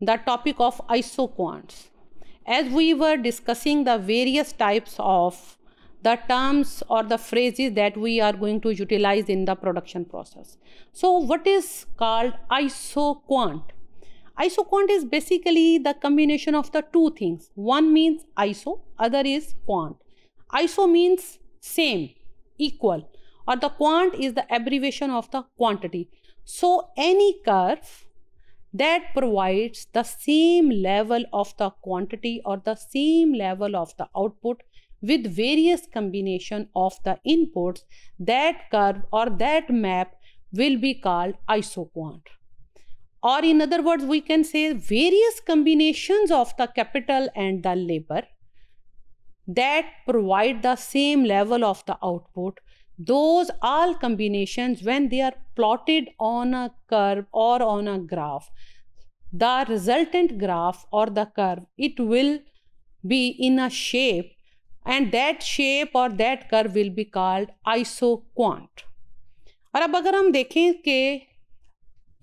the topic of isoquants. As we were discussing the various types of the terms or the phrases that we are going to utilize in the production process. So what is called isoquant? Isoquant is basically the combination of the two things. One means iso, other is quant. Iso means same, equal or the quant is the abbreviation of the quantity. So any curve that provides the same level of the quantity or the same level of the output with various combination of the inputs that curve or that map will be called isoquant or in other words we can say various combinations of the capital and the labor that provide the same level of the output those all combinations when they are plotted on a curve or on a graph, the resultant graph or the curve, it will be in a shape and that shape or that curve will be called isoquant. aur ab agar hum dekhe ke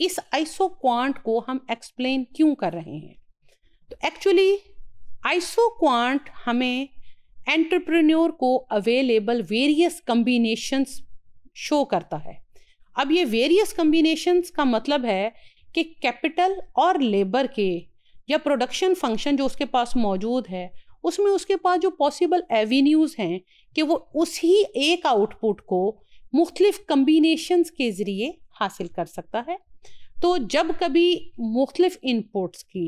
is isoquant ko hum explain क्यों kar rahe hain to actually isoquant hame entrepreneur को available various combinations show करता है अब ये various combinations का मतलब है कि कैपिटल और लेबर के या प्रोडक्शन फंक्शन जो उसके पास मौजूद है उसमें उसके पास जो पॉसिबल एवेन्यूज़ हैं कि वो उसी एक आउटपुट को मुख्तलिफ़ कम्बिनेशनस के ज़रिए हासिल कर सकता है तो जब कभी मुख्तलिफ़ इनपुट्स की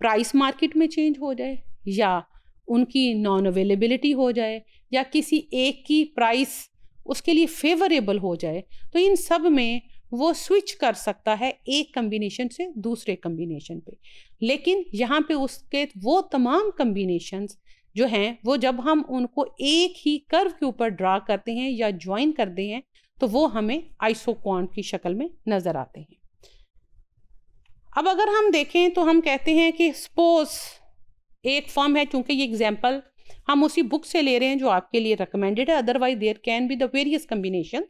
प्राइस मार्केट में चेंज हो जाए या उनकी नॉन अवेलेबिलिटी हो जाए या किसी एक की प्राइस उसके लिए फेवरेबल हो जाए तो इन सब में वो स्विच कर सकता है एक कम्बिनेशन से दूसरे कम्बिनेशन पे लेकिन यहाँ पे उसके वो तमाम कम्बिनेशंस जो हैं वो जब हम उनको एक ही कर्व के ऊपर ड्रा करते हैं या ज्वाइन करते हैं तो वो हमें आइसोकॉन की शक्ल में नज़र आते हैं अब अगर हम देखें तो हम कहते हैं कि सपोज एक फॉर्म है क्योंकि ये एग्जाम्पल हम उसी बुक से ले रहे हैं जो आपके लिए रिकमेंडेड है otherwise there can be the various combination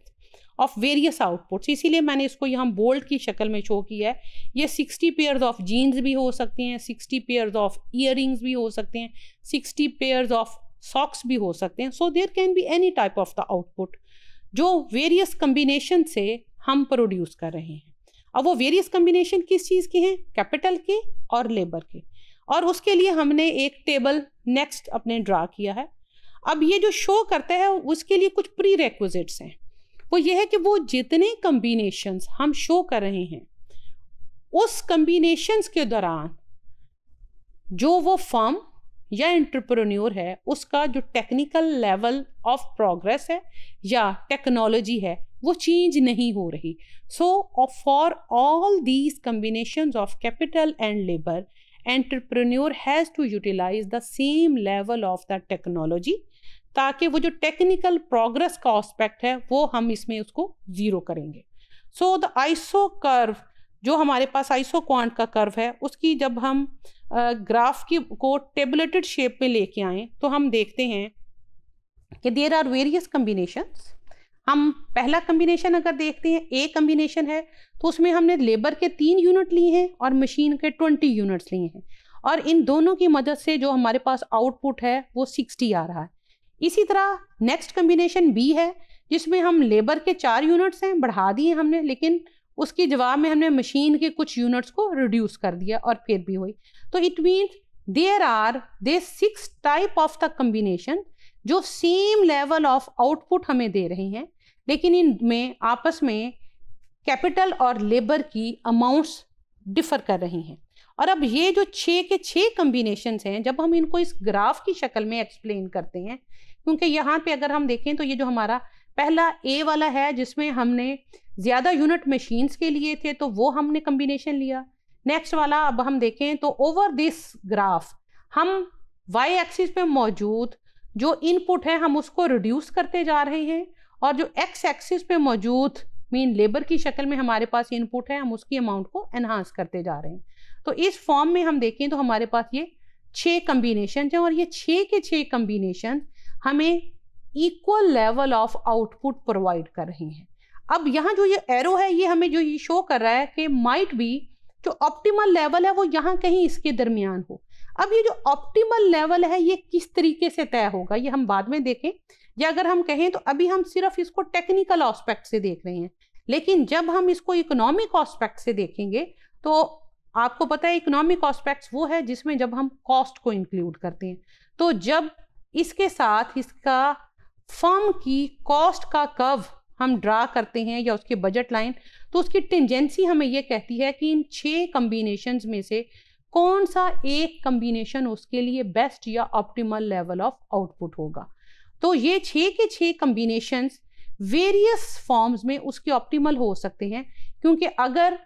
of various outputs इसीलिए मैंने इसको यहाँ बोल्ड की शक्ल में शो किया है ये सिक्सटी पेयर्स ऑफ जीन्स भी हो सकती हैं सिक्सटी पेयर्स ऑफ इयर भी हो सकते हैं सिक्सटी पेयर्स ऑफ सॉक्स भी हो सकते हैं so there can be any type of the output जो वेरियस कम्बिनेशन से हम प्रोड्यूस कर रहे हैं अब वो वेरियस कम्बिनेशन किस चीज़ के हैं कैपिटल के और लेबर के और उसके लिए हमने एक टेबल नेक्स्ट अपने ड्रा किया है अब ये जो शो करता है उसके लिए कुछ प्री रेक्विजिट्स हैं वो ये है कि वो जितने कम्बिनेशंस हम शो कर रहे हैं उस कम्बिनेशंस के दौरान जो वो फर्म या एंटरप्रेन्योर है उसका जो टेक्निकल लेवल ऑफ प्रोग्रेस है या टेक्नोलॉजी है वो चेंज नहीं हो रही so for all these combination of capital and labour entrepreneur has to utilise the same level of the technology ताकि वो जो टेक्निकल प्रोग्रेस का ऑस्पेक्ट है वो हम इसमें उसको ज़ीरो करेंगे सो द आइसो कर्व जो हमारे पास आइसो क्वांट का कर्व है उसकी जब हम ग्राफ की को टेबलेटेड शेप में लेके आएँ तो हम देखते हैं कि देर आर वेरियस कम्बिनेशंस हम पहला कम्बिनेशन अगर देखते हैं ए कम्बिनेशन है तो उसमें हमने लेबर के तीन यूनिट लिए हैं और मशीन के ट्वेंटी यूनिट्स लिए हैं और इन दोनों की मदद से जो हमारे पास आउटपुट है वो सिक्सटी आ रहा है इसी तरह नेक्स्ट कम्बिनेशन बी है जिसमें हम लेबर के चार यूनिट्स हैं बढ़ा दिए हमने लेकिन उसके जवाब में हमने मशीन के कुछ यूनिट्स को रिड्यूस कर दिया और फिर भी हुई तो it means there are they six type of the combination जो सेम लेवल ऑफ आउटपुट हमें दे रहे हैं लेकिन इनमें आपस में कैपिटल और लेबर की अमाउंट्स डिफ़र कर रही हैं और अब ये जो छः के छः कम्बिनेशन हैं जब हम इनको इस ग्राफ की शक्ल में एक्सप्लेन करते हैं क्योंकि यहाँ पे अगर हम देखें तो ये जो हमारा पहला ए वाला है जिसमें हमने ज़्यादा यूनिट मशीन्स के लिए थे तो वो हमने कम्बिनेशन लिया नेक्स्ट वाला अब हम देखें तो ओवर दिस ग्राफ हम वाई एक्सिस पे मौजूद जो इनपुट है हम उसको रिड्यूस करते जा रहे हैं और जो एक्स एक्सिस पे मौजूद मीन लेबर की शक्ल में हमारे पास इनपुट है हम उसकी अमाउंट को एनहांस करते जा रहे हैं तो इस फॉर्म में हम देखें तो हमारे पास ये छः कम्बिनेशन हैं और ये छः के छः कम्बिनेशन हमें equal level of output provide कर रहे हैं अब यहाँ जो ये एरो है ये हमें जो ये शो कर रहा है कि माइट बी जो ऑप्टिमल लेवल है वो यहाँ कहीं इसके दरमियान हो अब ये जो ऑप्टिमल लेवल है ये किस तरीके से तय होगा ये हम बाद में देखें या अगर हम कहें तो अभी हम सिर्फ इसको टेक्निकल ऑस्पेक्ट से देख रहे हैं लेकिन जब हम इसको इकोनॉमिक ऑस्पेक्ट से देखेंगे तो आपको पता है इकोनॉमिक ऑस्पेक्ट्स वो है जिसमें जब हम कॉस्ट को इंक्लूड करते हैं तो जब इसके साथ इसका फर्म की कॉस्ट का कव हम ड्रा करते हैं या उसके बजट लाइन तो उसकी टेंजेंसी हमें ये कहती है कि इन छः कम्बिनेशन में से कौन सा एक कम्बिनेशन उसके लिए बेस्ट या ऑप्टिमल लेवल ऑफ आउटपुट होगा तो ये छः के छः कम्बिनेशंस वेरियस फॉर्म्स में उसके ऑप्टिमल हो सकते हैं क्योंकि अगर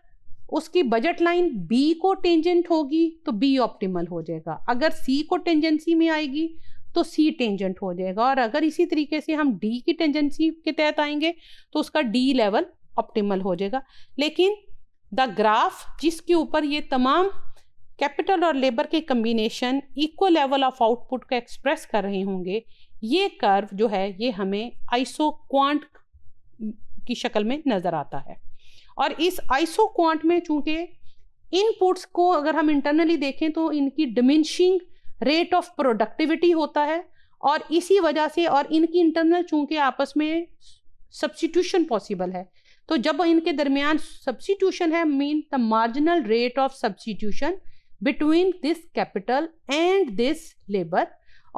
उसकी बजट लाइन बी को टेंजेंट होगी तो बी ऑप्टिमल हो जाएगा अगर सी को टेंजेंसी में आएगी तो सी टेंजेंट हो जाएगा और अगर इसी तरीके से हम डी की टेंजेंसी के तहत आएंगे तो उसका डी लेवल ऑप्टिमल हो जाएगा लेकिन द ग्राफ जिसके ऊपर ये तमाम कैपिटल और लेबर के combination equal level of output को एक्सप्रेस कर रहे होंगे ये कर्व जो है ये हमें आइसो क्वांट की शक्ल में नज़र आता है और इस आइसो क्वांट में चूंकि इनपुट्स को अगर हम इंटरनली देखें तो इनकी डिमिनशिंग रेट ऑफ प्रोडक्टिविटी होता है और इसी वजह से और इनकी इंटरनल चूंकि आपस में सब्सटीट्यूशन पॉसिबल है तो जब इनके दरमियान सब्सटीट्यूशन है mean the marginal rate of substitution between this capital and this labour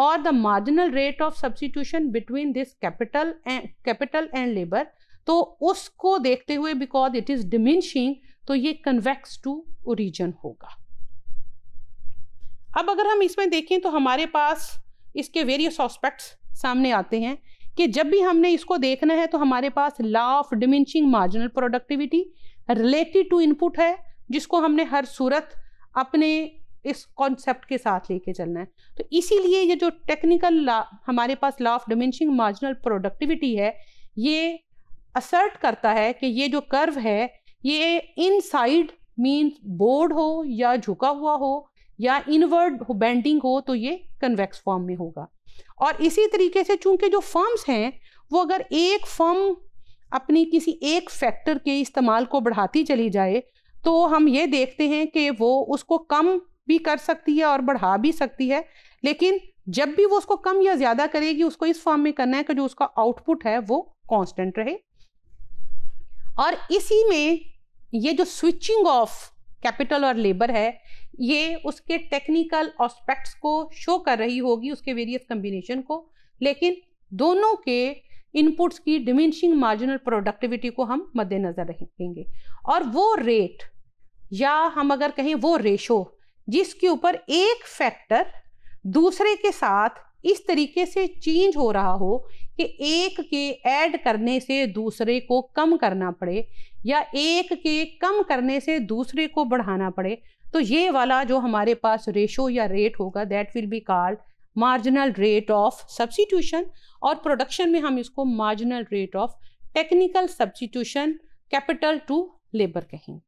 और the marginal rate of substitution between this capital and capital and labor तो उसको देखते हुए बिकॉज इट इज डिमिनिशिंग तो ये कन्वेक्स टू ओरिजन होगा अब अगर हम इसमें देखें तो हमारे पास इसके वेरियस ऑस्पेक्ट्स सामने आते हैं कि जब भी हमने इसको देखना है तो हमारे पास law of diminishing marginal productivity related to input है जिसको हमने हर सूरत अपने इस कॉन्सेप्ट के साथ लेके चलना है तो इसीलिए ये जो टेक्निकल हमारे पास law of diminishing marginal productivity है ये असर्ट करता है कि ये जो कर्व है ये इन साइड मीन बोर्ड हो या झुका हुआ हो या इनवर्ड बेंडिंग हो तो ये कन्वेक्स फॉर्म में होगा और इसी तरीके से चूंकि जो फर्म्स हैं वो अगर एक फर्म अपनी किसी एक फैक्टर के इस्तेमाल को बढ़ाती चली जाए तो हम ये देखते हैं कि वो उसको कम भी कर सकती है और बढ़ा भी सकती है लेकिन जब भी वो उसको कम या ज़्यादा करेगी उसको इस फॉर्म में करना है कि जो उसका आउटपुट है वो कांस्टेंट रहे और इसी में ये जो स्विचिंग ऑफ कैपिटल और लेबर है ये उसके टेक्निकल ऑस्पेक्ट्स को शो कर रही होगी उसके वेरियस कम्बिनेशन को लेकिन दोनों के इनपुट्स की डिमिनिशिंग मार्जिनल प्रोडक्टिविटी को हम मद्देनज़र रखेंगे और वो रेट या हम अगर कहें वो रेशो जिसके ऊपर एक फैक्टर दूसरे के साथ इस तरीके से चेंज हो रहा हो कि एक के ऐड करने से दूसरे को कम करना पड़े या एक के कम करने से दूसरे को बढ़ाना पड़े तो ये वाला जो हमारे पास रेशो या रेट होगा that will be called marginal rate of substitution और प्रोडक्शन में हम इसको marginal rate of technical substitution capital to labour कहेंगे